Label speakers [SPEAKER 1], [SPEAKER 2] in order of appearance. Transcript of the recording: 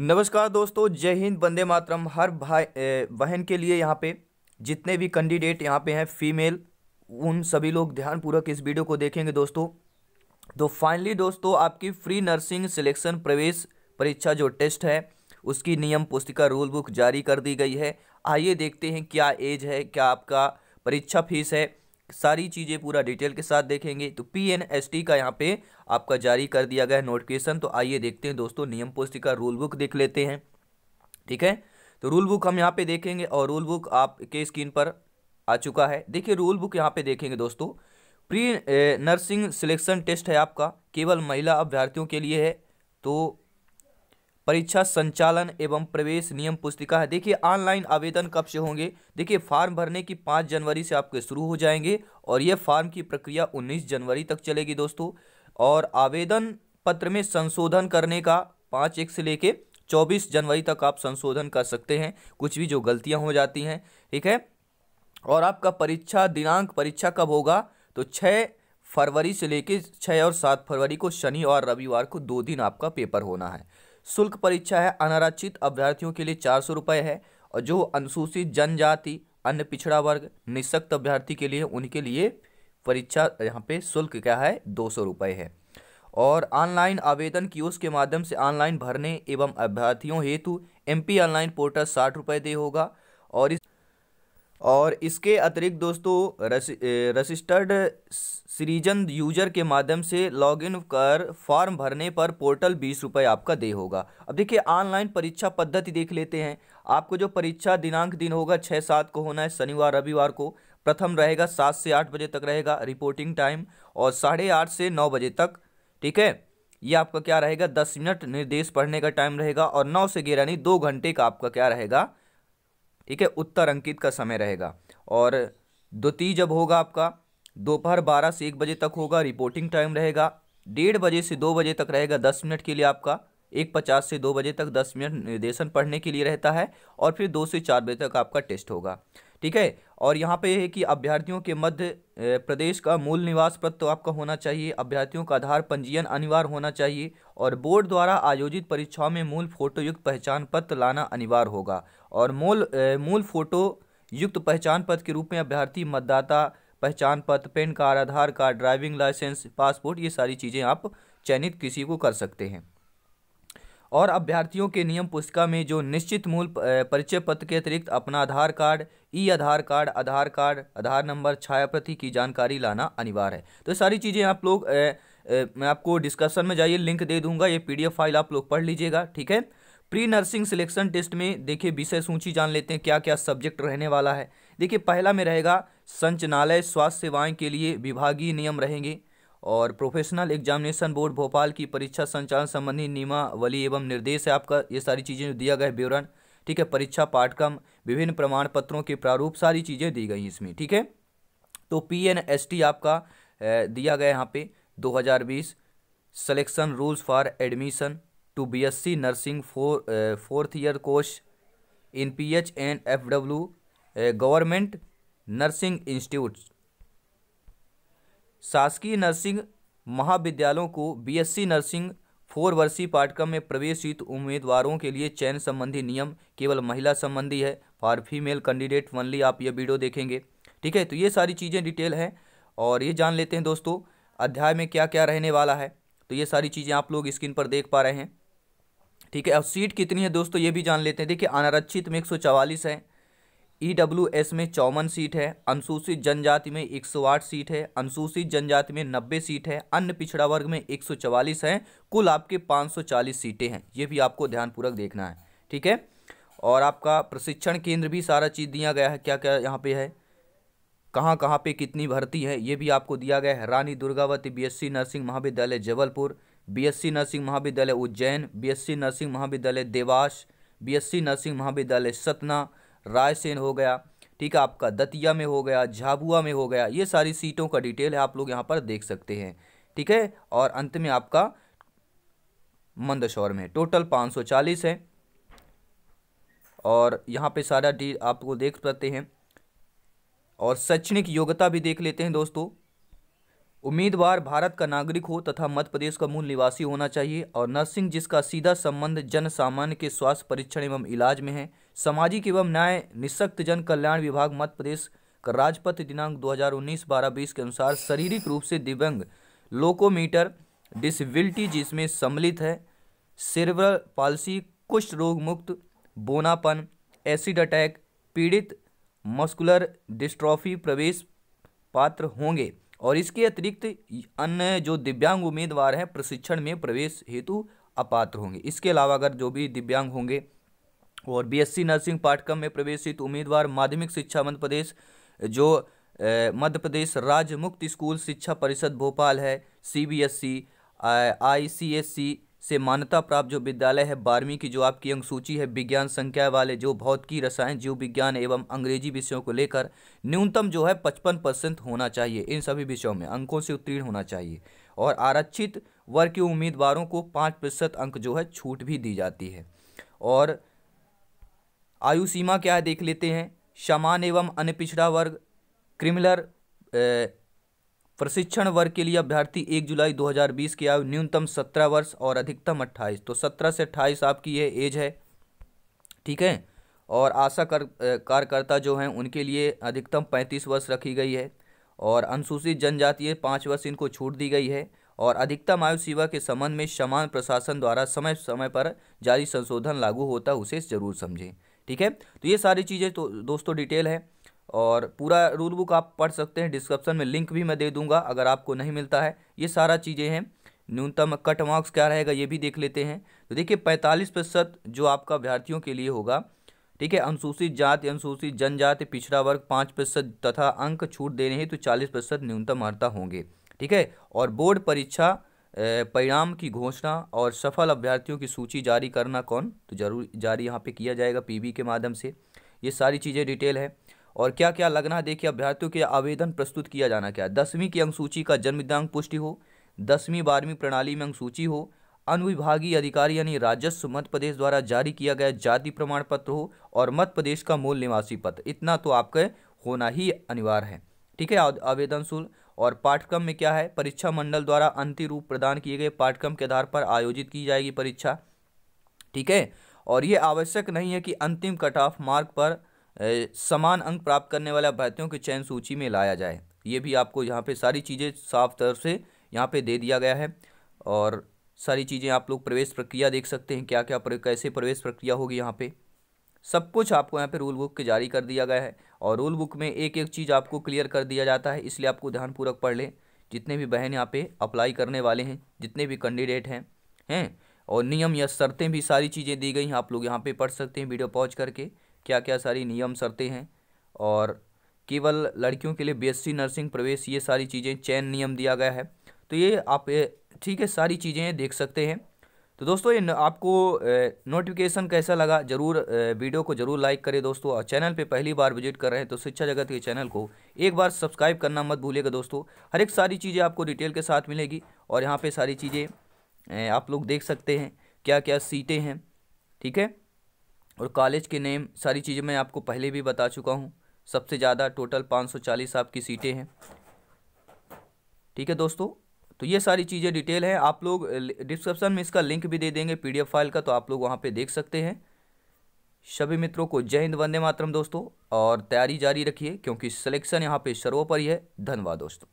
[SPEAKER 1] नमस्कार दोस्तों जय हिंद वंदे मातरम हर भाई बहन के लिए यहाँ पे जितने भी कैंडिडेट यहाँ पे हैं फीमेल उन सभी लोग ध्यानपूर्वक इस वीडियो को देखेंगे दोस्तों तो फाइनली दोस्तों आपकी फ्री नर्सिंग सिलेक्शन प्रवेश परीक्षा जो टेस्ट है उसकी नियम पुस्तिका रूल बुक जारी कर दी गई है आइए देखते हैं क्या एज है क्या आपका परीक्षा फीस है सारी चीज़ें पूरा डिटेल के साथ देखेंगे तो पी एन एस टी का यहाँ पे आपका जारी कर दिया गया है नोटिफिकेशन तो आइए देखते हैं दोस्तों नियम पुस्तिका रूल बुक देख लेते हैं ठीक है तो रूल बुक हम यहाँ पे देखेंगे और रूल बुक आपके स्क्रीन पर आ चुका है देखिए रूल बुक यहाँ पे देखेंगे दोस्तों प्री नर्सिंग सिलेक्शन टेस्ट है आपका केवल महिला अभ्यर्थियों के लिए है तो परीक्षा संचालन एवं प्रवेश नियम पुस्तिका है देखिए ऑनलाइन आवेदन कब से होंगे देखिए फॉर्म भरने की पाँच जनवरी से आपके शुरू हो जाएंगे और ये फॉर्म की प्रक्रिया उन्नीस जनवरी तक चलेगी दोस्तों और आवेदन पत्र में संशोधन करने का पाँच एक से लेके चौबीस जनवरी तक आप संशोधन कर सकते हैं कुछ भी जो गलतियाँ हो जाती हैं ठीक है और आपका परीक्षा दिनांक परीक्षा कब होगा तो छः फरवरी से लेके छः और सात फरवरी को शनि और रविवार को दो दिन आपका पेपर होना है शुल्क परीक्षा है अनारक्षित अभ्यर्थियों के लिए चार सौ रुपये है और जो अनुसूचित जनजाति अन्य पिछड़ा वर्ग निःशक्त अभ्यर्थी के लिए उनके लिए परीक्षा यहाँ पे शुल्क क्या है दो सौ रुपये है और ऑनलाइन आवेदन की के माध्यम से ऑनलाइन भरने एवं अभ्यर्थियों हेतु एम ऑनलाइन पोर्टल साठ रुपये दे होगा और इस और इसके अतिरिक्त दोस्तों रजिस्टर्ड सीरीजन यूजर के माध्यम से लॉगिन कर फॉर्म भरने पर पोर्टल बीस रुपये आपका दे होगा अब देखिए ऑनलाइन परीक्षा पद्धति देख लेते हैं आपको जो परीक्षा दिनांक दिन होगा छः सात को होना है शनिवार रविवार को प्रथम रहेगा सात से आठ बजे तक रहेगा रिपोर्टिंग टाइम और साढ़े आठ से नौ बजे तक ठीक है ये आपका क्या रहेगा दस मिनट निर्देश पढ़ने का टाइम रहेगा और नौ से ग्यारह यानी दो घंटे का आपका क्या रहेगा ठीक है उत्तर अंकित का समय रहेगा और द्वितीय जब होगा आपका दोपहर बारह से एक बजे तक होगा रिपोर्टिंग टाइम रहेगा डेढ़ बजे से दो बजे तक रहेगा दस मिनट के लिए आपका एक पचास से दो बजे तक दस मिनट निर्देशन पढ़ने के लिए रहता है और फिर दो से चार बजे तक आपका टेस्ट होगा ठीक है और यहाँ पे है कि अभ्यर्थियों के मध्य प्रदेश का मूल निवास पत्र तो आपका होना चाहिए अभ्यर्थियों का आधार पंजीयन अनिवार्य होना चाहिए और बोर्ड द्वारा आयोजित परीक्षाओं में मूल फोटोयुक्त पहचान पत्र लाना अनिवार्य होगा और मूल मूल फोटो युक्त पहचान पत्र के रूप में अभ्यर्थी मतदाता पहचान पत्र PAN card Aadhaar card driving licence passport ये सारी चीज़ें आप चयनित किसी को कर सकते हैं और अभ्यर्थियों के नियम पुस्तिका में जो निश्चित मूल परिचय पत्र के अतिरिक्त अपना Aadhaar card e Aadhaar card Aadhaar card Aadhaar number छायाप्रति की जानकारी लाना अनिवार्य है तो सारी चीज़ें आप लोग ए, ए, मैं आपको डिस्कशन में जाइए लिंक दे दूंगा ये पीडीएफ फाइल आप लोग पढ़ लीजिएगा ठीक है प्री नर्सिंग सिलेक्शन टेस्ट में देखिए विषय सूची जान लेते हैं क्या क्या सब्जेक्ट रहने वाला है देखिए पहला में रहेगा संचनालय स्वास्थ्य सेवाएं के लिए विभागीय नियम रहेंगे और प्रोफेशनल एग्जामिनेशन बोर्ड भोपाल की परीक्षा संचालन संबंधी नियमावली एवं निर्देश है आपका ये सारी चीज़ें दिया गया है विवरण ठीक है परीक्षा पाठ्यक्रम विभिन्न प्रमाण पत्रों के प्रारूप सारी चीज़ें दी गई इसमें ठीक है तो पी एन एस टी आपका दिया गया यहाँ पे 2020 selection rules for admission to BSc nursing four fourth year course in P H and F W government nursing institute शासकीय नर्सिंग महाविद्यालयों को बीएससी नर्सिंग फोर वर्षीय पाठ्यक्रम में प्रवेशित उम्मीदवारों के लिए चयन संबंधी नियम केवल महिला संबंधी है फॉर फीमेल कैंडिडेट वनली आप ये वीडियो देखेंगे ठीक है तो ये सारी चीज़ें डिटेल हैं और ये जान लेते हैं दोस्तों अध्याय में क्या क्या रहने वाला है तो ये सारी चीज़ें आप लोग स्क्रीन पर देख पा रहे हैं ठीक है अब सीट कितनी है दोस्तों ये भी जान लेते हैं देखिए अनारक्षित में एक है ईडब्ल्यूएस e में चौवन सीट है अनुसूचित जनजाति में 108 सीट है अनुसूचित जनजाति में 90 सीट है अन्य पिछड़ा वर्ग में 144 है कुल आपके 540 सीटें हैं ये भी आपको ध्यानपूर्वक देखना है ठीक है और आपका प्रशिक्षण केंद्र भी सारा चीज़ दिया गया है क्या क्या यहाँ पे है कहाँ कहाँ पे कितनी भर्ती है ये भी आपको दिया गया है रानी दुर्गावती बीएससी नर्सिंग महाविद्यालय जबलपुर बीएससी नर्सिंग महाविद्यालय उज्जैन बीएससी नर्सिंग महाविद्यालय देवास बीएससी नर्सिंग महाविद्यालय सतना रायसेन हो गया ठीक है आपका दतिया में हो गया झाबुआ में हो गया ये सारी सीटों का डिटेल है आप लोग यहाँ पर देख सकते हैं ठीक है और अंत में आपका मंदसौर में टोटल पाँच सौ चालीस है और यहाँ पे सारा डी आपको देख पाते हैं और शैक्षणिक योग्यता भी देख लेते हैं दोस्तों उम्मीदवार भारत का नागरिक हो तथा मध्य प्रदेश का मूल निवासी होना चाहिए और नर्सिंग जिसका सीधा संबंध जन सामान्य के स्वास्थ्य परीक्षण एवं इलाज में है सामाजिक एवं न्याय निशक्त जन कल्याण विभाग मध्य प्रदेश का राजपथ दिनांक 2019 बारह बीस के अनुसार शारीरिक रूप से दिव्यंग लोकोमीटर डिसबिलिटी जिसमें सम्मिलित है सिर्वर पालसी कुष्ठ रोग मुक्त बोनापन एसिड अटैक पीड़ित मस्कुलर डिस्ट्रॉफी प्रवेश पात्र होंगे और इसके अतिरिक्त अन्य जो दिव्यांग उम्मीदवार हैं प्रशिक्षण में प्रवेश हेतु अपात्र होंगे इसके अलावा अगर जो भी दिव्यांग होंगे और बीएससी नर्सिंग पाठ्यक्रम में प्रवेशित उम्मीदवार माध्यमिक शिक्षा मध्य प्रदेश जो मध्य प्रदेश राज्य मुक्त स्कूल शिक्षा परिषद भोपाल है सीबीएसई e, आईसीएसई e से मान्यता प्राप्त जो विद्यालय है बारहवीं की जो आपकी अंक सूची है विज्ञान संख्या वाले जो भौतिकी रसायन जीव विज्ञान एवं अंग्रेजी विषयों को लेकर न्यूनतम जो है पचपन परसेंट होना चाहिए इन सभी विषयों में अंकों से उत्तीर्ण होना चाहिए और आरक्षित वर्ग के उम्मीदवारों को पाँच प्रतिशत अंक जो है छूट भी दी जाती है और आयु सीमा क्या है देख लेते हैं समान एवं अन्य पिछड़ा वर्ग क्रिमिलर प्रशिक्षण वर्ग के लिए अभ्यर्थी एक जुलाई 2020 की आयु न्यूनतम 17 वर्ष और अधिकतम 28 तो 17 से 28 आपकी ये एज है ठीक है और आशा कर कार्यकर्ता जो हैं उनके लिए अधिकतम 35 वर्ष रखी गई है और अनुसूचित जनजातीय पाँच वर्ष इनको छूट दी गई है और अधिकतम आयु सीमा के संबंध में समान प्रशासन द्वारा समय समय पर जारी संशोधन लागू होता उसे जरूर समझें ठीक है तो ये सारी चीज़ें तो दोस्तों डिटेल है और पूरा रूल बुक आप पढ़ सकते हैं डिस्क्रिप्शन में लिंक भी मैं दे दूंगा अगर आपको नहीं मिलता है ये सारा चीज़ें हैं न्यूनतम कट मार्क्स क्या रहेगा ये भी देख लेते हैं तो देखिए पैंतालीस प्रतिशत जो आपका अभ्यर्थियों के लिए होगा ठीक है अनुसूचित जाति अनुसूचित जनजाति पिछड़ा वर्ग पाँच प्रतिशत तथा अंक छूट देने हैं तो चालीस प्रतिशत न्यूनतम अर्ता होंगे ठीक है और बोर्ड परीक्षा परिणाम की घोषणा और सफल अभ्यर्थियों की सूची जारी करना कौन तो जरूर जारी यहाँ पे किया जाएगा पीबी के माध्यम से ये सारी चीज़ें डिटेल है और क्या क्या लगना है देखिए अभ्यर्थियों के आवेदन प्रस्तुत किया जाना क्या दसवीं की अंक का जन्म दिनांक पुष्टि हो दसवीं बारहवीं प्रणाली में अंक हो अनुविभागीय अधिकारी यानी राजस्व मध्य प्रदेश द्वारा जारी किया गया जाति प्रमाण पत्र हो और मध्य प्रदेश का मूल निवासी पत्र इतना तो आपके होना ही अनिवार्य है ठीक है आवेदन शुल्क और पाठ्यक्रम में क्या है परीक्षा मंडल द्वारा अंतिम रूप प्रदान किए गए पाठ्यक्रम के आधार पर आयोजित की जाएगी परीक्षा ठीक है और ये आवश्यक नहीं है कि अंतिम कट ऑफ मार्क पर समान अंक प्राप्त करने वाले अभ्यर्थियों के चयन सूची में लाया जाए ये भी आपको यहाँ पे सारी चीज़ें साफ तौर से यहाँ पे दे दिया गया है और सारी चीज़ें आप लोग प्रवेश प्रक्रिया देख सकते हैं क्या क्या कैसे प्रवेश प्रक्रिया होगी यहाँ पे सब कुछ आपको यहाँ पे रूल बुक के जारी कर दिया गया है और रूल बुक में एक एक चीज़ आपको क्लियर कर दिया जाता है इसलिए आपको ध्यानपूर्वक पढ़ लें जितने भी बहन यहाँ पे अप्लाई करने वाले हैं जितने भी कैंडिडेट हैं हैं और नियम या शर्तें भी सारी चीज़ें दी गई हैं आप लोग यहाँ पर पढ़ सकते हैं वीडियो पहुँच करके क्या क्या सारी नियम शर्तें हैं और केवल लड़कियों के लिए बी नर्सिंग प्रवेश ये सारी चीज़ें चैन नियम दिया गया है तो ये आप ठीक है सारी चीज़ें देख सकते हैं तो दोस्तों ये आपको नोटिफिकेशन कैसा लगा जरूर वीडियो को जरूर लाइक करें दोस्तों और चैनल पे पहली बार विजिट कर रहे हैं तो शिक्षा जगत के चैनल को एक बार सब्सक्राइब करना मत भूलिएगा दोस्तों हर एक सारी चीज़ें आपको डिटेल के साथ मिलेगी और यहाँ पे सारी चीज़ें आप लोग देख सकते हैं क्या क्या सीटें हैं ठीक है और कॉलेज के नेम सारी चीज़ें मैं आपको पहले भी बता चुका हूँ सबसे ज़्यादा टोटल पाँच आपकी सीटें हैं ठीक है दोस्तों तो ये सारी चीज़ें डिटेल हैं आप लोग डिस्क्रिप्शन में इसका लिंक भी दे देंगे पीडीएफ फाइल का तो आप लोग वहाँ पर देख सकते हैं सभी मित्रों को जय हिंद वंदे मातरम दोस्तों और तैयारी जारी रखिए क्योंकि सिलेक्शन यहाँ पे सर्वोपरि है धन्यवाद दोस्तों